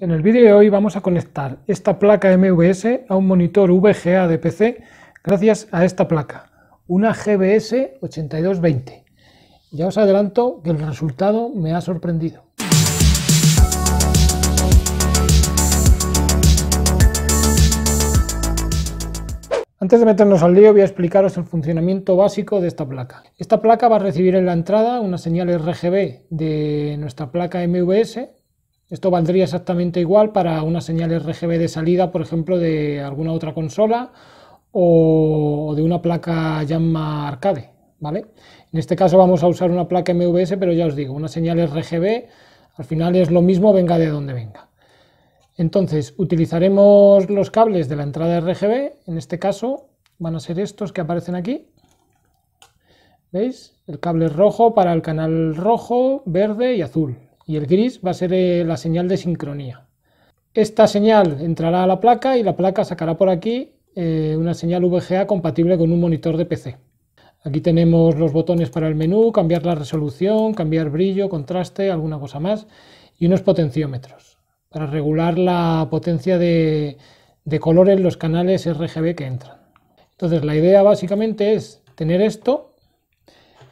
En el vídeo de hoy vamos a conectar esta placa MVS a un monitor VGA de PC gracias a esta placa, una GBS 8220. Ya os adelanto que el resultado me ha sorprendido. Antes de meternos al lío voy a explicaros el funcionamiento básico de esta placa. Esta placa va a recibir en la entrada una señal RGB de nuestra placa MVS esto valdría exactamente igual para una señal RGB de salida, por ejemplo, de alguna otra consola o de una placa llama Arcade, ¿vale? En este caso vamos a usar una placa MVS, pero ya os digo, una señal RGB al final es lo mismo, venga de donde venga. Entonces, utilizaremos los cables de la entrada RGB, en este caso van a ser estos que aparecen aquí. ¿Veis? El cable rojo para el canal rojo, verde y azul y el gris va a ser eh, la señal de sincronía. Esta señal entrará a la placa y la placa sacará por aquí eh, una señal VGA compatible con un monitor de PC. Aquí tenemos los botones para el menú, cambiar la resolución, cambiar brillo, contraste, alguna cosa más y unos potenciómetros para regular la potencia de, colores en los canales RGB que entran. Entonces la idea básicamente es tener esto,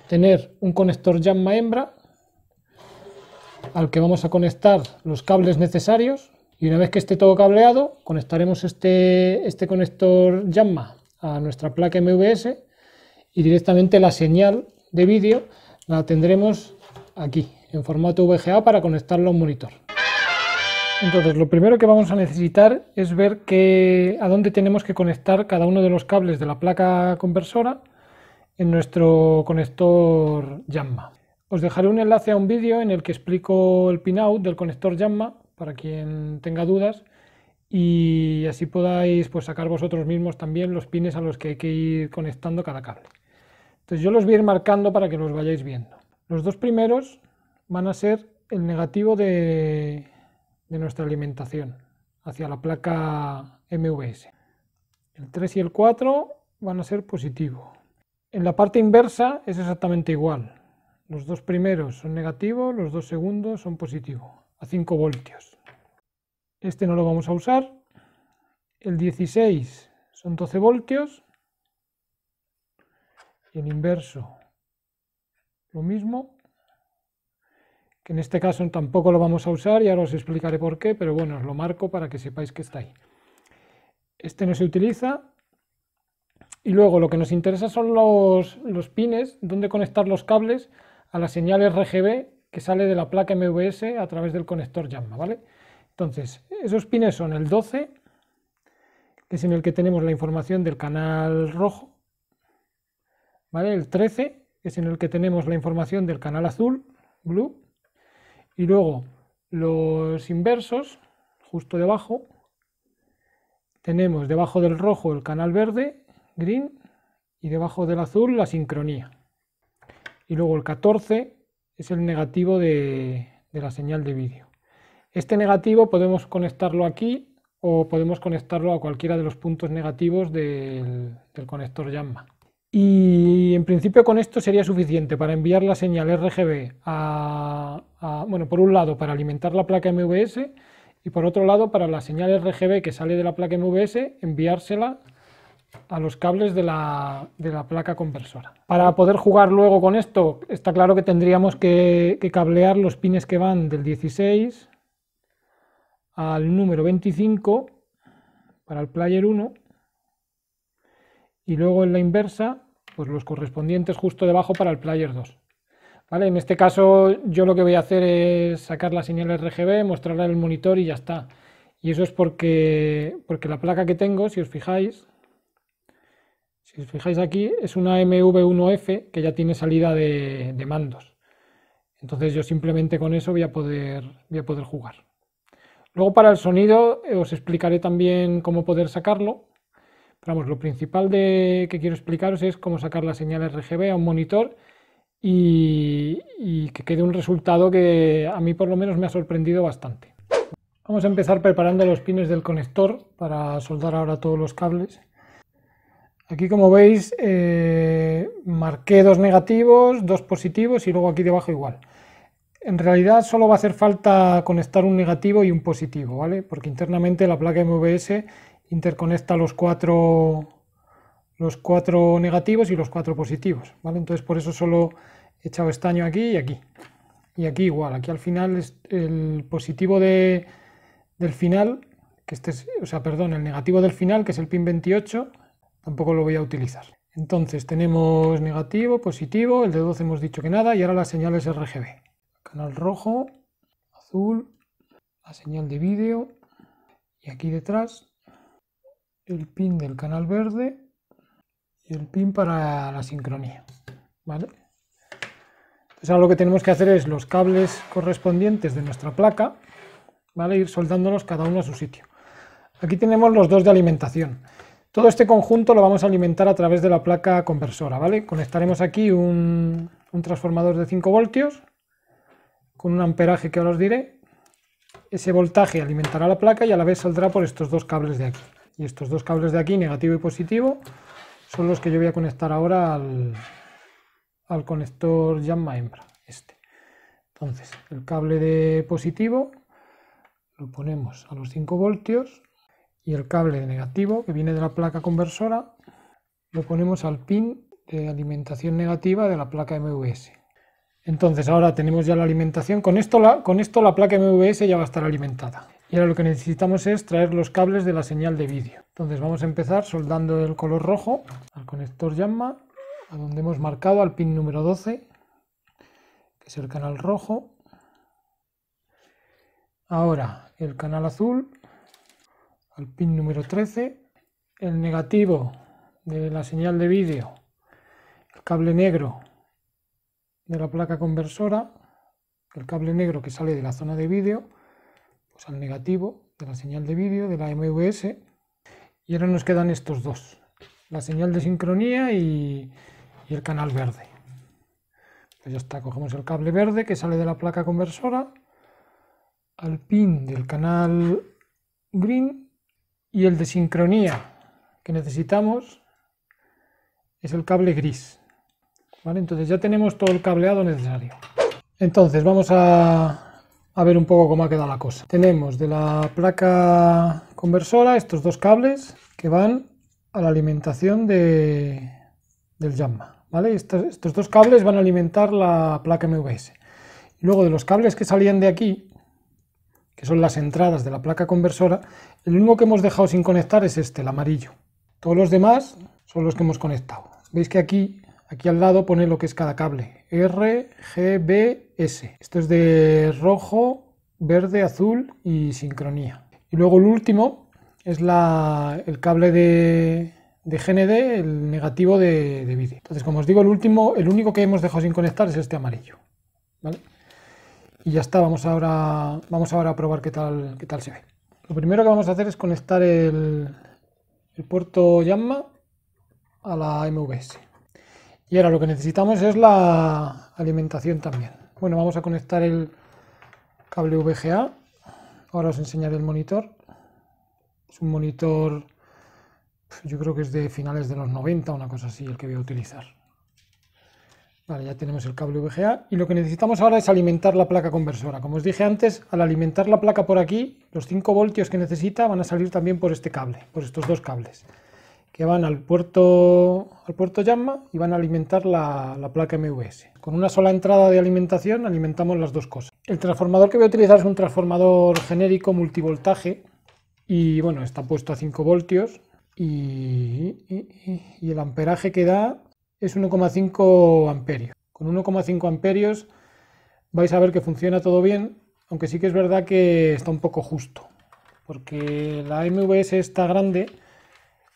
tener un conector JAMMA hembra al que vamos a conectar los cables necesarios y una vez que esté todo cableado conectaremos este, este conector JAMMA a nuestra placa MVS y directamente la señal de vídeo la tendremos aquí en formato VGA para conectarlo a un monitor. Entonces lo primero que vamos a necesitar es ver que, a dónde tenemos que conectar cada uno de los cables de la placa conversora en nuestro conector JAMMA. Os dejaré un enlace a un vídeo en el que explico el pinout del conector Jamma para quien tenga dudas y así podáis pues, sacar vosotros mismos también los pines a los que hay que ir conectando cada cable. Entonces yo los voy a ir marcando para que los vayáis viendo. Los dos primeros van a ser el negativo de, de nuestra alimentación hacia la placa MVS. El 3 y el 4 van a ser positivo. En la parte inversa es exactamente igual. Los dos primeros son negativos, los dos segundos son positivos, a 5 voltios. Este no lo vamos a usar. El 16 son 12 voltios. Y el inverso, lo mismo. Que en este caso tampoco lo vamos a usar y ahora os explicaré por qué, pero bueno, os lo marco para que sepáis que está ahí. Este no se utiliza, y luego lo que nos interesa son los, los, pines, dónde conectar los cables a la señal RGB que sale de la placa MVS a través del conector JAMMA, ¿vale? Entonces, esos pines son el 12, que es en el que tenemos la información del canal rojo, ¿vale? El 13, que es en el que tenemos la información del canal azul, blue, y luego los inversos, justo debajo, tenemos debajo del rojo el canal verde, green, y debajo del azul la sincronía. Y luego el 14 es el negativo de, la señal de vídeo. Este negativo podemos conectarlo aquí o podemos conectarlo a cualquiera de los puntos negativos del, conector YAMMA. Y en principio con esto sería suficiente para enviar la señal RGB a, a, bueno, por un lado para alimentar la placa MVS y por otro lado para la señal RGB que sale de la placa MVS enviársela a los cables de la, placa conversora. Para poder jugar luego con esto, está claro que tendríamos que, cablear los pines que van del 16 al número 25 para el player 1 y luego en la inversa pues los correspondientes justo debajo para el player 2. ¿Vale? En este caso yo lo que voy a hacer es sacar la señal RGB, mostrarla en el monitor y ya está. Y eso es porque, porque la placa que tengo, si os fijáis, si os fijáis aquí, es una MV1F que ya tiene salida de, mandos. Entonces yo simplemente con eso voy a poder, voy a poder jugar. Luego para el sonido eh, os explicaré también cómo poder sacarlo. Pero vamos, lo principal de, que quiero explicaros es cómo sacar la señal RGB a un monitor y que quede un resultado que a mí por lo menos me ha sorprendido bastante. Vamos a empezar preparando los pines del conector para soldar ahora todos los cables. Aquí como veis eh, marqué dos negativos, dos positivos y luego aquí debajo igual. En realidad solo va a hacer falta conectar un negativo y un positivo, ¿vale? Porque internamente la placa MVS interconecta los cuatro, los cuatro negativos y los cuatro positivos, ¿vale? Entonces por eso solo he echado estaño aquí y aquí. Y aquí igual, aquí al final es el positivo del final, que este o sea, perdón, el negativo del final, que es el pin 28, tampoco lo voy a utilizar. Entonces tenemos negativo, positivo, el de 12 hemos dicho que nada y ahora las señales RGB. Canal rojo, azul, la señal de vídeo y aquí detrás el pin del canal verde y el pin para la sincronía. ¿vale? Entonces ahora lo que tenemos que hacer es los cables correspondientes de nuestra placa, ¿vale? ir soldándolos cada uno a su sitio. Aquí tenemos los dos de alimentación. Todo este conjunto lo vamos a alimentar a través de la placa conversora, ¿vale? Conectaremos aquí un, transformador de 5 voltios con un amperaje que ahora os diré. Ese voltaje alimentará la placa y a la vez saldrá por estos dos cables de aquí. Y estos dos cables de aquí, negativo y positivo, son los que yo voy a conectar ahora al, conector Yamma Hembra, este. Entonces, el cable de positivo lo ponemos a los 5 voltios y el cable negativo que viene de la placa conversora lo ponemos al pin de alimentación negativa de la placa MVS. Entonces ahora tenemos ya la alimentación. Con esto la, con esto la placa MVS ya va a estar alimentada. Y ahora lo que necesitamos es traer los cables de la señal de vídeo. Entonces vamos a empezar soldando el color rojo al conector YAMMA, a donde hemos marcado al pin número 12, que es el canal rojo. Ahora el canal azul al pin número 13, el negativo de la señal de vídeo, el cable negro de la placa conversora, el cable negro que sale de la zona de vídeo, pues al negativo de la señal de vídeo de la MVS. Y ahora nos quedan estos dos, la señal de sincronía y, y el canal verde. Pues ya está, cogemos el cable verde que sale de la placa conversora al pin del canal green y el de sincronía que necesitamos es el cable gris. Entonces ya tenemos todo el cableado necesario. Entonces vamos a, ver un poco cómo ha quedado la cosa. Tenemos de la placa conversora estos dos cables que van a la alimentación de, del Jamma. ¿vale? Estos, estos, dos cables van a alimentar la placa MVS. Luego de los cables que salían de aquí, son las entradas de la placa conversora, el único que hemos dejado sin conectar es este, el amarillo. Todos los demás son los que hemos conectado. Veis que aquí, aquí al lado pone lo que es cada cable. R, G, B, S. Esto es de rojo, verde, azul y sincronía. Y luego el último es el cable de, de GND, el negativo de, de vídeo. Entonces, como os digo, el último, el único que hemos dejado sin conectar es este amarillo. ¿vale? y ya está, vamos ahora, vamos ahora a probar qué tal, qué tal se ve. Lo primero que vamos a hacer es conectar el, el puerto YAMMA a la MVS. Y ahora lo que necesitamos es la alimentación también. Bueno, vamos a conectar el cable VGA. Ahora os enseñaré el monitor. Es un monitor, yo creo que es de finales de los 90, una cosa así, el que voy a utilizar. Vale, ya tenemos el cable VGA y lo que necesitamos ahora es alimentar la placa conversora. Como os dije antes, al alimentar la placa por aquí, los 5 voltios que necesita van a salir también por este cable, por estos dos cables, que van al puerto, al puerto llama y van a alimentar la, placa MVS. Con una sola entrada de alimentación alimentamos las dos cosas. El transformador que voy a utilizar es un transformador genérico multivoltaje y bueno, está puesto a 5 voltios y el amperaje que da es 1,5 amperios. Con 1,5 amperios vais a ver que funciona todo bien, aunque sí que es verdad que está un poco justo, porque la MVS está grande,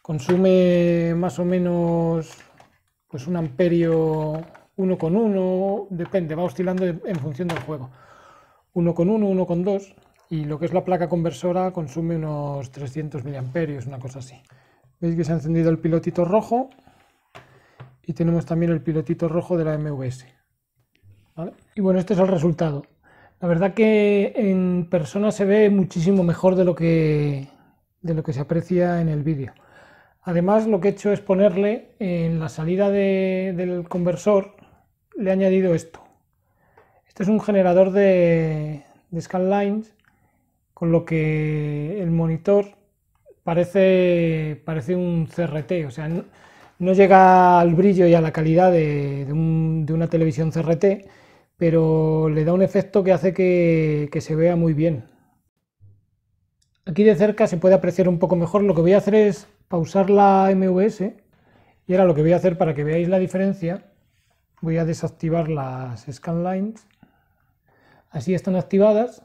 consume más o menos pues un amperio 1,1 depende, va oscilando en función del juego. 1,1, 1,2 y lo que es la placa conversora consume unos 300 miliamperios, una cosa así. Veis que se ha encendido el pilotito rojo, y tenemos también el pilotito rojo de la MVS. Y bueno, este es el resultado. La verdad que en persona se ve muchísimo mejor de lo que, de lo que se aprecia en el vídeo. Además, lo que he hecho es ponerle en la salida del conversor, le he añadido esto. Esto es un generador de, de scanlines, con lo que el monitor parece, parece un CRT. O sea, no llega al brillo y a la calidad de, una televisión CRT, pero le da un efecto que hace que, que se vea muy bien. Aquí de cerca se puede apreciar un poco mejor. Lo que voy a hacer es pausar la MVS y ahora lo que voy a hacer para que veáis la diferencia, voy a desactivar las scanlines. Así están activadas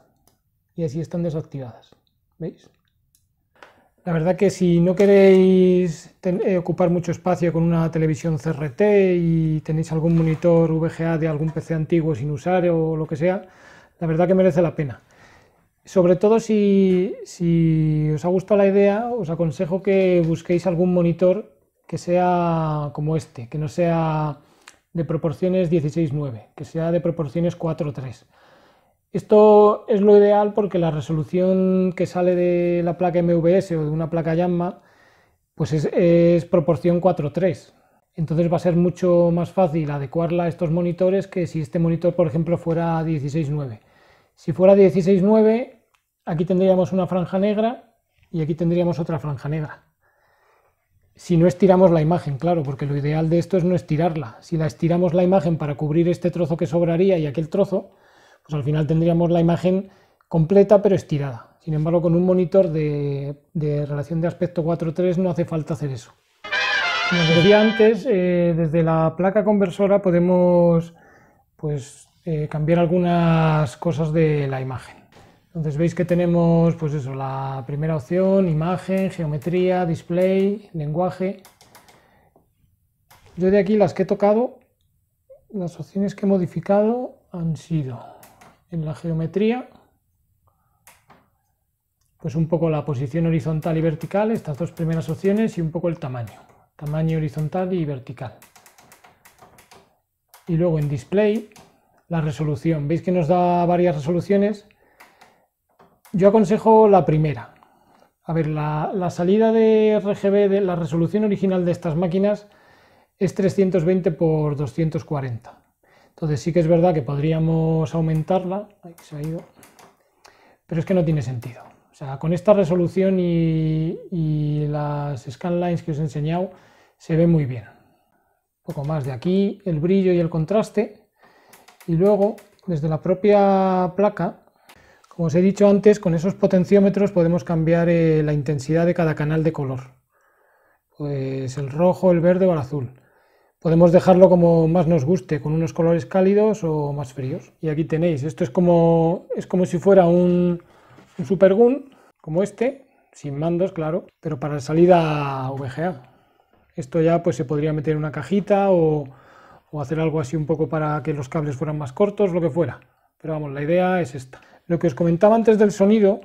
y así están desactivadas. ¿Veis? La verdad que si no queréis eh, ocupar mucho espacio con una televisión CRT y tenéis algún monitor VGA de algún PC antiguo sin usar o lo que sea, la verdad que merece la pena. Sobre todo si, os ha gustado la idea, os aconsejo que busquéis algún monitor que sea como este, que no sea de proporciones 16:9, que sea de proporciones 4 esto es lo ideal porque la resolución que sale de la placa MVS o de una placa YAMMA pues es, es proporción 4.3. Entonces va a ser mucho más fácil adecuarla a estos monitores que si este monitor, por ejemplo, fuera 16.9. Si fuera 16.9, aquí tendríamos una franja negra y aquí tendríamos otra franja negra. Si no estiramos la imagen, claro, porque lo ideal de esto es no estirarla. Si la estiramos la imagen para cubrir este trozo que sobraría y aquel trozo, pues al final tendríamos la imagen completa pero estirada. Sin embargo, con un monitor de, relación de aspecto 4.3 no hace falta hacer eso. Como decía antes, eh, desde la placa conversora podemos pues, eh, cambiar algunas cosas de la imagen. Entonces veis que tenemos pues eso, la primera opción, imagen, geometría, display, lenguaje. Yo de aquí las que he tocado, las opciones que he modificado han sido en la geometría, pues un poco la posición horizontal y vertical, estas dos primeras opciones y un poco el tamaño, tamaño horizontal y vertical. Y luego en display, la resolución. Veis que nos da varias resoluciones. Yo aconsejo la primera. A ver, la, salida de RGB, de la resolución original de estas máquinas es 320 x 240. Entonces sí que es verdad que podríamos aumentarla, pero es que no tiene sentido. O sea, con esta resolución y, las scanlines que os he enseñado, se ve muy bien. Un poco más de aquí, el brillo y el contraste. Y luego, desde la propia placa, como os he dicho antes, con esos potenciómetros podemos cambiar eh, la intensidad de cada canal de color. Pues el rojo, el verde o el azul. Podemos dejarlo como más nos guste, con unos colores cálidos o más fríos. Y aquí tenéis, esto es como, es como si fuera un, un Super como este, sin mandos, claro, pero para salida VGA. Esto ya pues se podría meter en una cajita o, o hacer algo así un poco para que los cables fueran más cortos, lo que fuera. Pero vamos, la idea es esta. Lo que os comentaba antes del sonido,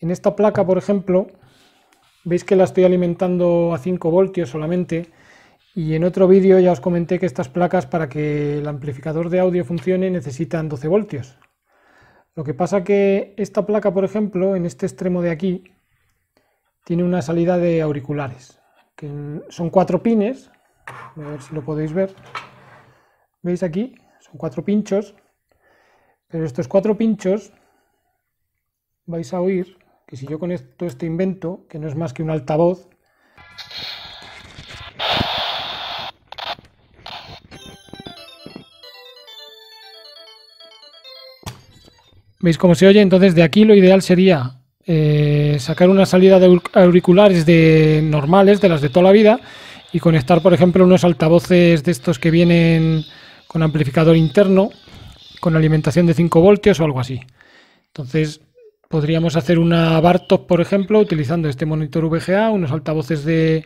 en esta placa, por ejemplo, veis que la estoy alimentando a 5 voltios solamente y en otro vídeo ya os comenté que estas placas para que el amplificador de audio funcione necesitan 12 voltios. Lo que pasa que esta placa, por ejemplo, en este extremo de aquí, tiene una salida de auriculares. Que son cuatro pines, a ver si lo podéis ver. ¿Veis aquí? Son cuatro pinchos. Pero estos cuatro pinchos vais a oír que si yo conecto este invento, que no es más que un altavoz, ¿Veis cómo se oye? Entonces de aquí lo ideal sería eh, sacar una salida de auriculares de normales, de las de toda la vida, y conectar, por ejemplo, unos altavoces de estos que vienen con amplificador interno, con alimentación de 5 voltios o algo así. Entonces podríamos hacer una Bartok, por ejemplo, utilizando este monitor VGA, unos altavoces de,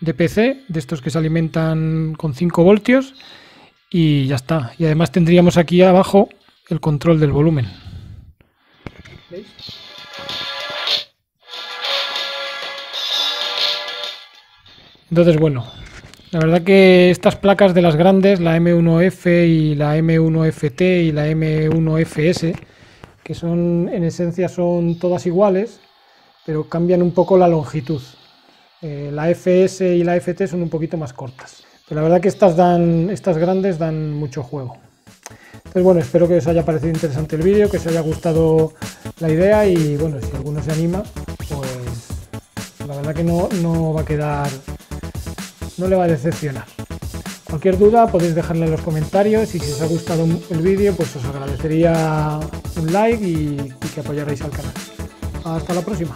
de PC, de estos que se alimentan con 5 voltios, y ya está. Y además tendríamos aquí abajo el control del volumen. Entonces, bueno, la verdad que estas placas de las grandes, la M1F y la M1FT y la M1FS, que son en esencia son todas iguales, pero cambian un poco la longitud. Eh, la FS y la FT son un poquito más cortas. Pero la verdad que dan, estas grandes dan mucho juego. Entonces pues bueno, espero que os haya parecido interesante el vídeo, que os haya gustado la idea y bueno, si alguno se anima, pues la verdad que no, va a quedar, no le va a decepcionar. Cualquier duda podéis dejarla en los comentarios y si os ha gustado el vídeo pues os agradecería un like y, y que apoyarais al canal. Hasta la próxima.